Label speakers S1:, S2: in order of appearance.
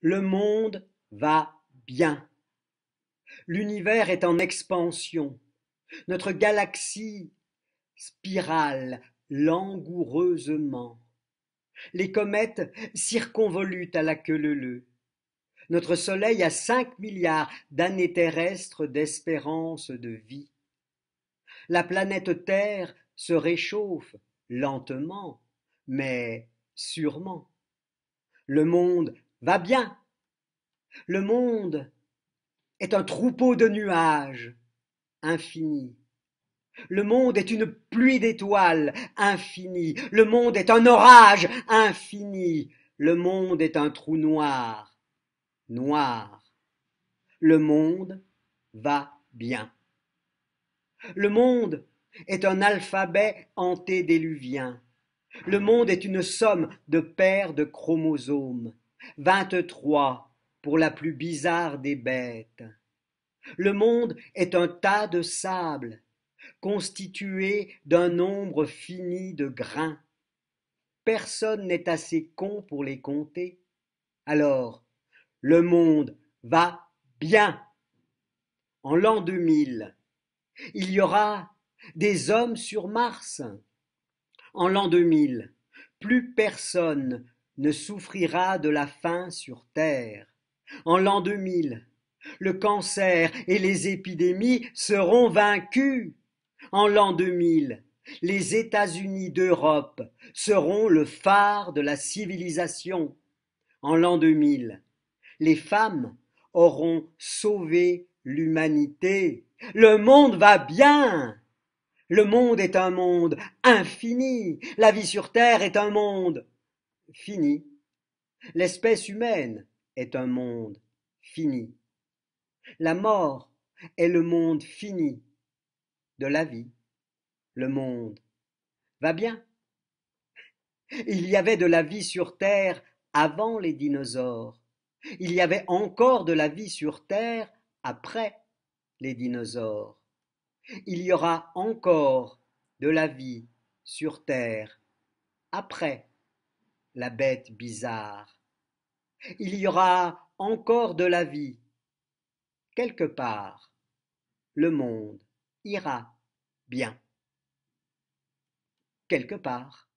S1: Le monde va bien. L'univers est en expansion. Notre galaxie spirale langoureusement. Les comètes circonvolutent à la queue leu Notre Soleil a cinq milliards d'années terrestres d'espérance de vie. La planète Terre se réchauffe lentement, mais sûrement. Le monde va bien. Le monde est un troupeau de nuages infini. Le monde est une pluie d'étoiles infinie. Le monde est un orage infini. Le monde est un trou noir, noir. Le monde va bien. Le monde est un alphabet antédéluvien. Le monde est une somme de paires de chromosomes vingt-trois pour la plus bizarre des bêtes. Le monde est un tas de sable, constitué d'un nombre fini de grains. Personne n'est assez con pour les compter. Alors, le monde va bien. En l'an 2000, il y aura des hommes sur Mars. En l'an 2000, plus personne ne souffrira de la faim sur terre. En l'an 2000, le cancer et les épidémies seront vaincus. En l'an 2000, les États-Unis d'Europe seront le phare de la civilisation. En l'an 2000, les femmes auront sauvé l'humanité. Le monde va bien. Le monde est un monde infini. La vie sur Terre est un monde fini. L'espèce humaine est un monde fini. La mort est le monde fini de la vie. Le monde va bien. Il y avait de la vie sur Terre avant les dinosaures. Il y avait encore de la vie sur Terre après les dinosaures. Il y aura encore de la vie sur Terre après la bête bizarre. Il y aura encore de la vie. Quelque part, le monde ira bien. Quelque part.